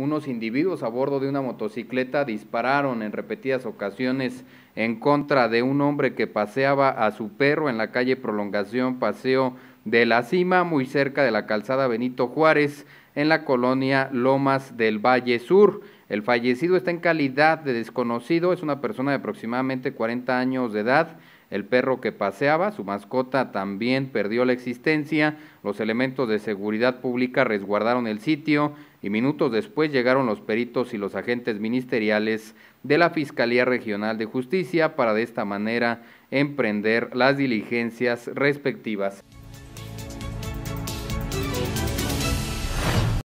unos individuos a bordo de una motocicleta dispararon en repetidas ocasiones en contra de un hombre que paseaba a su perro en la calle Prolongación Paseo de la Cima, muy cerca de la calzada Benito Juárez, en la colonia Lomas del Valle Sur. El fallecido está en calidad de desconocido, es una persona de aproximadamente 40 años de edad. El perro que paseaba, su mascota también perdió la existencia. Los elementos de seguridad pública resguardaron el sitio y minutos después llegaron los peritos y los agentes ministeriales de la Fiscalía Regional de Justicia para de esta manera emprender las diligencias respectivas.